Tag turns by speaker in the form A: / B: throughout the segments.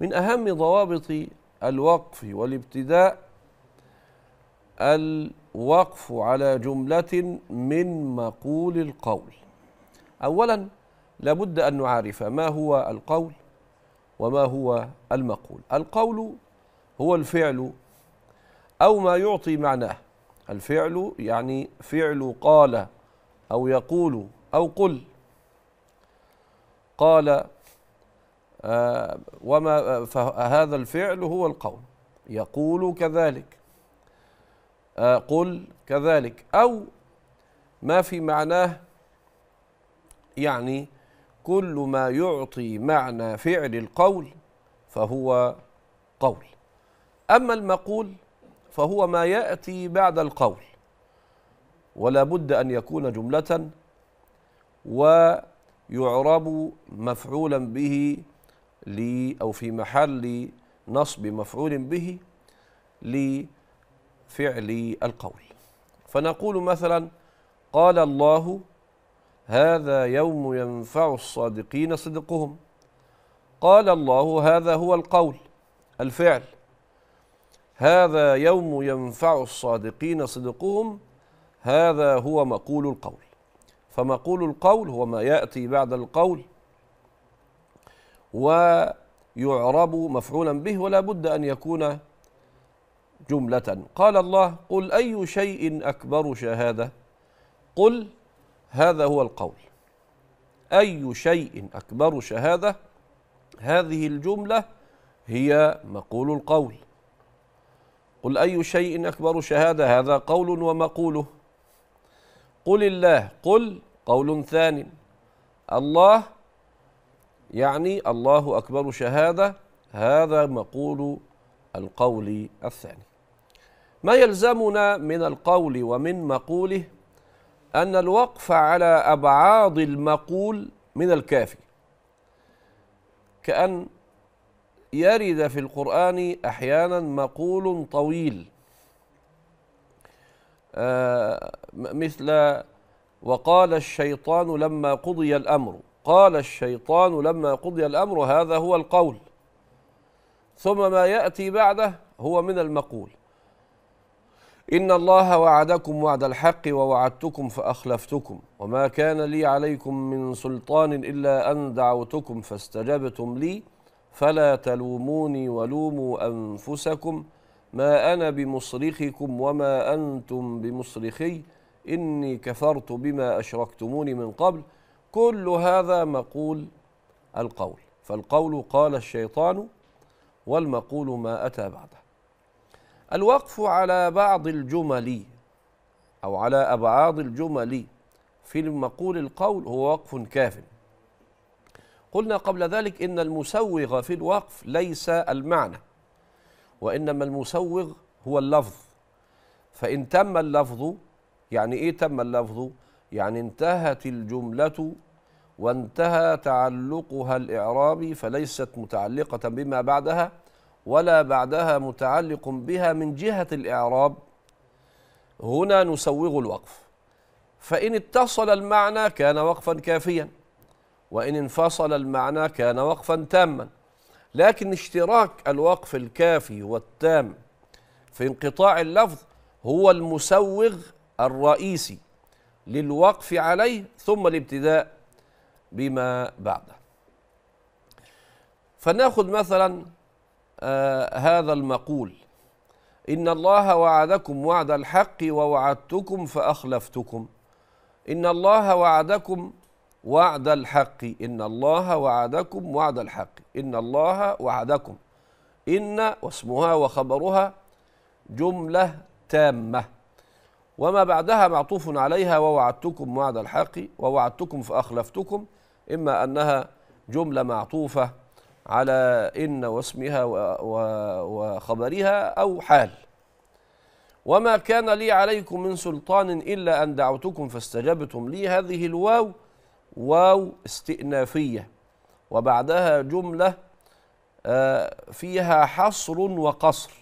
A: من أهم ضوابط الوقف والابتداء الوقف على جملة من مقول القول أولا لابد أن نعرف ما هو القول وما هو المقول القول هو الفعل أو ما يعطي معناه الفعل يعني فعل قال أو يقول أو قل قال آه، وما آه، فهذا الفعل هو القول يقول كذلك آه، قل كذلك أو ما في معناه يعني كل ما يعطي معنى فعل القول فهو قول أما المقول فهو ما يأتي بعد القول ولا بد أن يكون جملة ويعرب مفعولا به لي أو في محل نصب مفعول به لفعل القول فنقول مثلا قال الله هذا يوم ينفع الصادقين صدقهم قال الله هذا هو القول الفعل هذا يوم ينفع الصادقين صدقهم هذا هو مقول القول فمقول القول هو ما يأتي بعد القول ويعرب مفعولا به ولا بد أن يكون جملة قال الله قل أي شيء أكبر شهادة قل هذا هو القول أي شيء أكبر شهادة هذه الجملة هي مقول القول قل أي شيء أكبر شهادة هذا قول ومقوله قل الله قل قول ثان الله يعني الله أكبر شهادة هذا مقول القول الثاني ما يلزمنا من القول ومن مقوله أن الوقف على أبعاض المقول من الكافي كأن يرد في القرآن أحيانا مقول طويل آه، مثل وقال الشيطان لما قضي الأمر قال الشيطان لما قضي الأمر هذا هو القول ثم ما يأتي بعده هو من المقول إن الله وعدكم وعد الحق ووعدتكم فأخلفتكم وما كان لي عليكم من سلطان إلا أن دعوتكم فاستجبتم لي فلا تلوموني ولوموا أنفسكم ما أنا بمصرخكم وما أنتم بمصرخي إني كفرت بما أشركتموني من قبل ۖ كل هذا مقول القول فالقول قال الشيطان والمقول ما أتى بعده الوقف على بعض الجمل أو على أبعاض الجمل في المقول القول هو وقف كاف قلنا قبل ذلك إن المسوغ في الوقف ليس المعنى وإنما المسوغ هو اللفظ فإن تم اللفظ يعني إيه تم اللفظ؟ يعني انتهت الجملة وانتهى تعلقها الإعرابي فليست متعلقة بما بعدها ولا بعدها متعلق بها من جهة الإعراب هنا نسوغ الوقف فإن اتصل المعنى كان وقفا كافيا وإن انفصل المعنى كان وقفا تاما لكن اشتراك الوقف الكافي والتام في انقطاع اللفظ هو المسوغ الرئيسي للوقف عليه ثم الابتداء بما بعده فناخذ مثلا آه هذا المقول إن الله وعدكم وعد الحق ووعدتكم فأخلفتكم إن الله وعدكم وعد الحق إن الله وعدكم وعد الحق إن الله وعدكم إن واسمها وخبرها جملة تامة وما بعدها معطوف عليها ووعدتكم وعد الحق ووعدتكم فأخلفتكم إما أنها جملة معطوفة على إن واسمها وخبرها أو حال وما كان لي عليكم من سلطان إلا أن دعوتكم فاستجبتم لي هذه الواو واو استئنافية وبعدها جملة آه، فيها حصر وقصر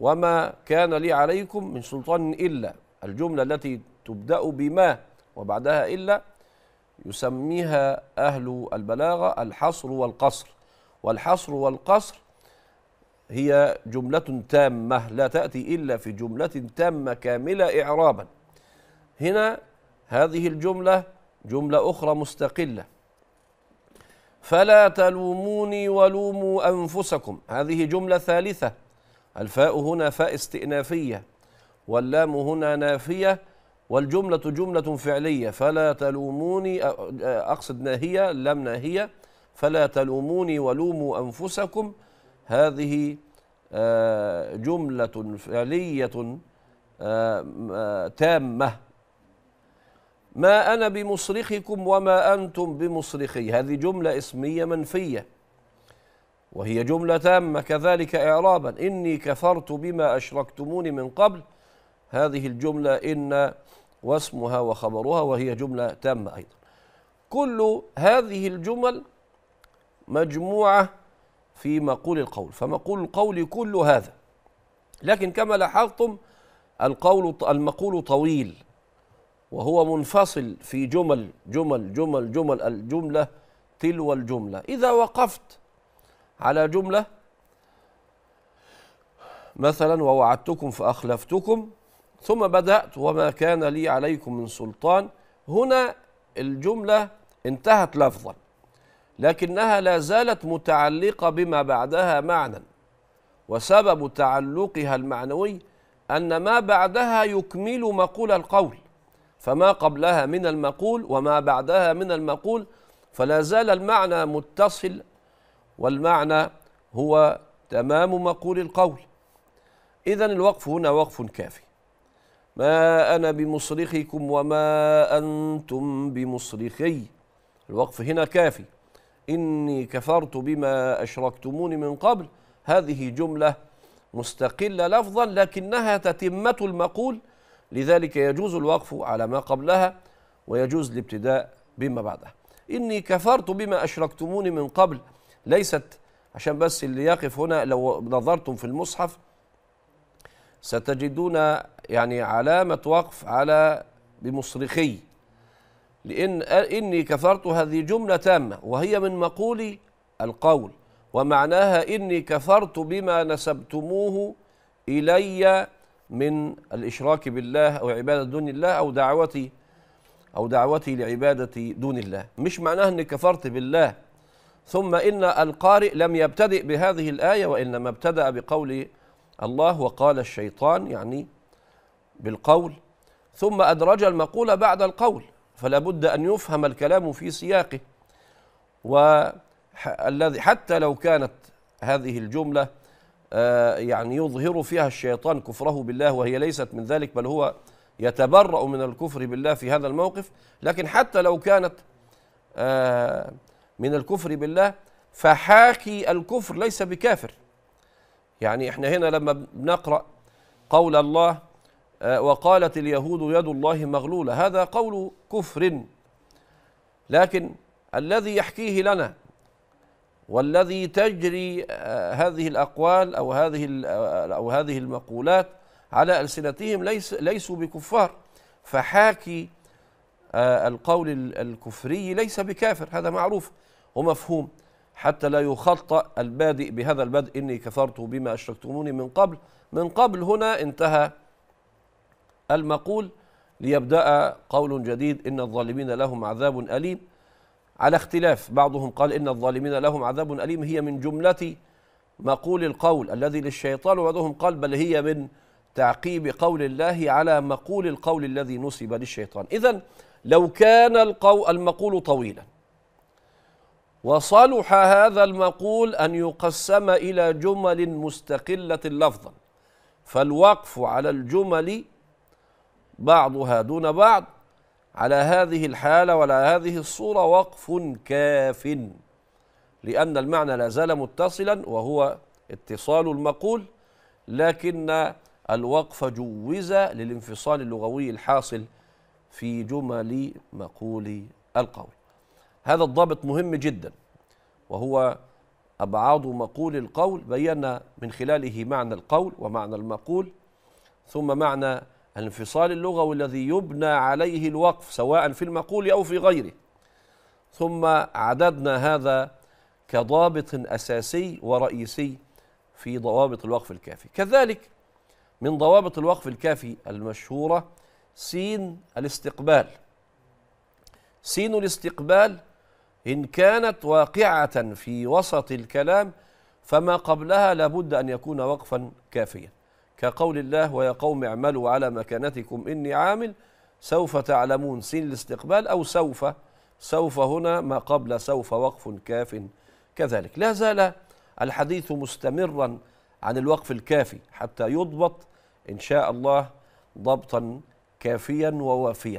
A: وما كان لي عليكم من سلطان إلا الجملة التي تبدأ بما وبعدها إلا يسميها أهل البلاغة الحصر والقصر والحصر والقصر هي جملة تامة لا تأتي إلا في جملة تامة كاملة إعرابا هنا هذه الجملة جملة أخرى مستقلة فلا تلوموني ولوموا أنفسكم هذه جملة ثالثة الفاء هنا فاء استئنافية واللام هنا نافية والجملة جملة فعلية فلا تلوموني أقصد ناهية لم ناهية فلا تلوموني ولوموا أنفسكم هذه آه، جملة فعلية آه، آه، تامة ما أنا بمصرخكم وما أنتم بمصرخي هذه جملة اسمية منفية وهي جملة تامة كذلك إعرابا إني كفرت بما أشركتمون من قبل هذه الجملة إن واسمها وخبرها وهي جملة تامة أيضا كل هذه الجمل مجموعة في مقول القول فمقول القول كل هذا لكن كما لاحظتم القول المقول طويل وهو منفصل في جمل جمل جمل جمل الجملة تلو الجملة إذا وقفت على جملة مثلا ووعدتكم فأخلفتكم ثم بدأت وما كان لي عليكم من سلطان هنا الجملة انتهت لفظا لكنها لا زالت متعلقة بما بعدها معنى وسبب تعلقها المعنوي أن ما بعدها يكمل مقول القول فما قبلها من المقول وما بعدها من المقول فلا زال المعنى متصل والمعنى هو تمام مقول القول إذا الوقف هنا وقف كافي ما أنا بمصرخكم وما أنتم بمصرخي الوقف هنا كافي إني كفرت بما أشركتموني من قبل هذه جملة مستقلة لفظا لكنها تتمة المقول لذلك يجوز الوقف على ما قبلها ويجوز الابتداء بما بعدها إني كفرت بما أشركتموني من قبل ليست عشان بس اللي يقف هنا لو نظرتم في المصحف ستجدون يعني علامة وقف على بمصرخي لأن إني كفرت هذه جملة تامة وهي من مقولي القول ومعناها إني كفرت بما نسبتموه إلي من الإشراك بالله أو عبادة دون الله أو دعوتي أو دعوتي لعبادة دون الله مش معناها إني كفرت بالله ثم إن القارئ لم يبتدئ بهذه الآية وإنما ابتدأ بقول الله وقال الشيطان يعني بالقول ثم أدرج المقولة بعد القول فلا بد أن يفهم الكلام في سياقه والذي حتى لو كانت هذه الجملة آه، يعني يظهر فيها الشيطان كفره بالله وهي ليست من ذلك بل هو يتبرأ من الكفر بالله في هذا الموقف لكن حتى لو كانت آه، من الكفر بالله فحاكي الكفر ليس بكافر يعني احنا هنا لما بنقرأ قول الله آه، وقالت اليهود يد الله مغلولة هذا قول كفر لكن الذي يحكيه لنا والذي تجري آه، هذه الأقوال أو هذه آه، أو هذه المقولات على ألسنتهم ليس ليسوا بكفار فحاكي القول الكفري ليس بكافر هذا معروف ومفهوم حتى لا يخطأ البادئ بهذا البدء إني كفرت بما أشركتموني من قبل من قبل هنا انتهى المقول ليبدأ قول جديد إن الظالمين لهم عذاب أليم على اختلاف بعضهم قال إن الظالمين لهم عذاب أليم هي من جملة مقول القول الذي للشيطان وبعضهم قال بل هي من تعقيب قول الله على مقول القول الذي نسب للشيطان إذا لو كان القول المقول طويلا وصلح هذا المقول أن يقسم إلى جمل مستقلة لفظا فالوقف على الجمل بعضها دون بعض على هذه الحالة ولا هذه الصورة وقف كاف لأن المعنى لا زال متصلا وهو اتصال المقول لكن الوقف جوز للانفصال اللغوي الحاصل في جمل مقول القول هذا الضابط مهم جدا وهو أبعاد مقول القول بينا من خلاله معنى القول ومعنى المقول ثم معنى الانفصال اللغوي الذي يبنى عليه الوقف سواء في المقول أو في غيره ثم عددنا هذا كضابط أساسي ورئيسي في ضوابط الوقف الكافي كذلك من ضوابط الوقف الكافي المشهورة سين الاستقبال سين الاستقبال إن كانت واقعة في وسط الكلام فما قبلها لابد أن يكون وقفا كافيا كقول الله ويا قوم اعملوا على مكانتكم إني عامل سوف تعلمون سين الاستقبال أو سوف سوف هنا ما قبل سوف وقف كاف كذلك لا زال الحديث مستمرا عن الوقف الكافي حتى يضبط إن شاء الله ضبطا كافيا ووافيا